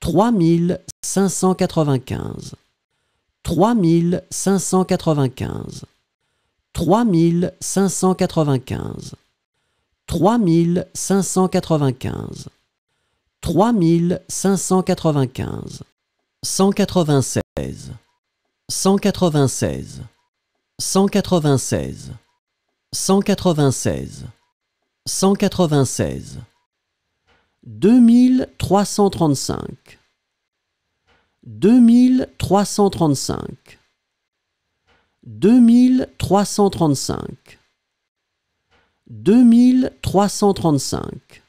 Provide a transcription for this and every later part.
3595 3595 3595 3595 3595 196 196 196 196 196 2335 2335 2335 2335 2335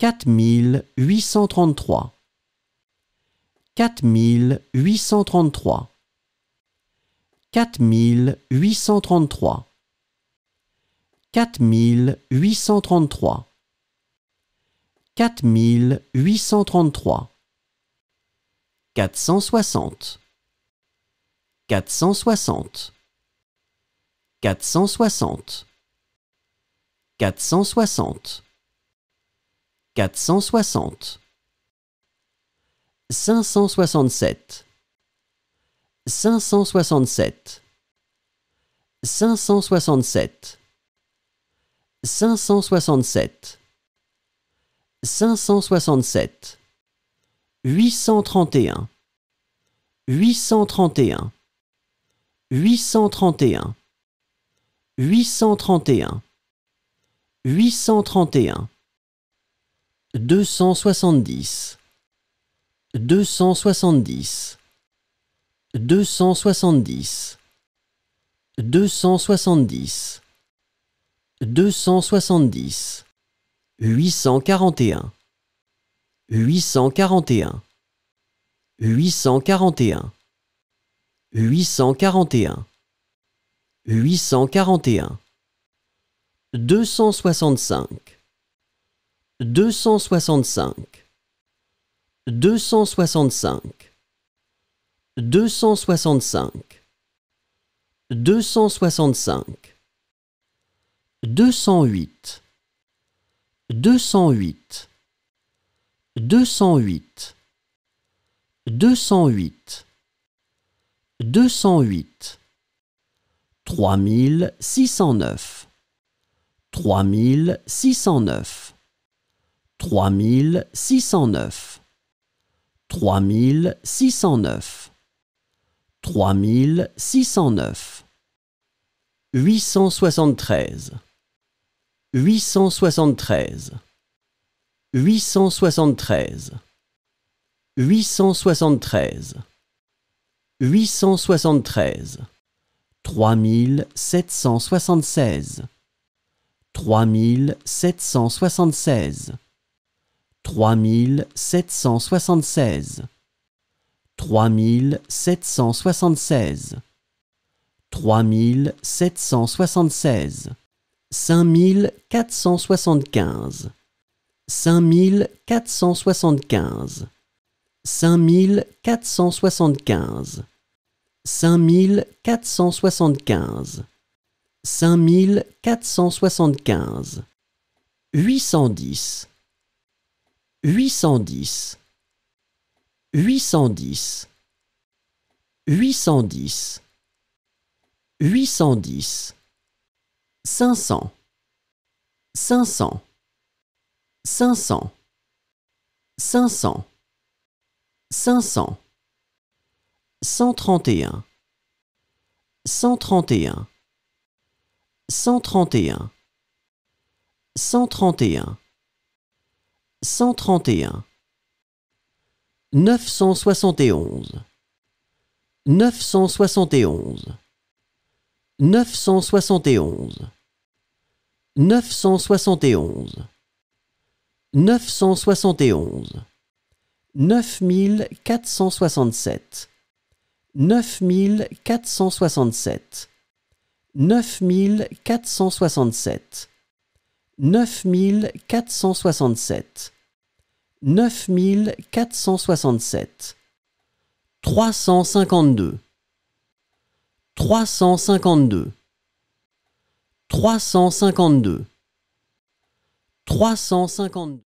4833 4833 4833 4833 4833 460 460 460 460 460 567 567 567 567 567 831 831 831 831 831 270 270 270 270 270 841 841 841 841 841 265 265 265 265 265 208 208 208 208 208 3609 3609 3609 3609 3609 873 huit cent soixante-treize huit cent soixante-treize huit cent soixante-treize huit cent soixante-treize trois mille sept cent soixante-seize trois mille sept cent soixante-seize trois mille sept cent soixante-seize trois mille sept cent soixante-seize trois mille sept cent soixante-seize 5475 5475 5475 5475 5475 810 810 810 810 810 cinq cents, cinq cents, cinq cents, cinq cents, cinq cents, cent trente et un, cent trente et un, cent trente et un, cent trente et un, cent trente et un, neuf cent soixante et onze, neuf cent soixante et onze, neuf cent soixante et onze. 971 971 9467 9467 9467 9467 9467 352 352 352. 352.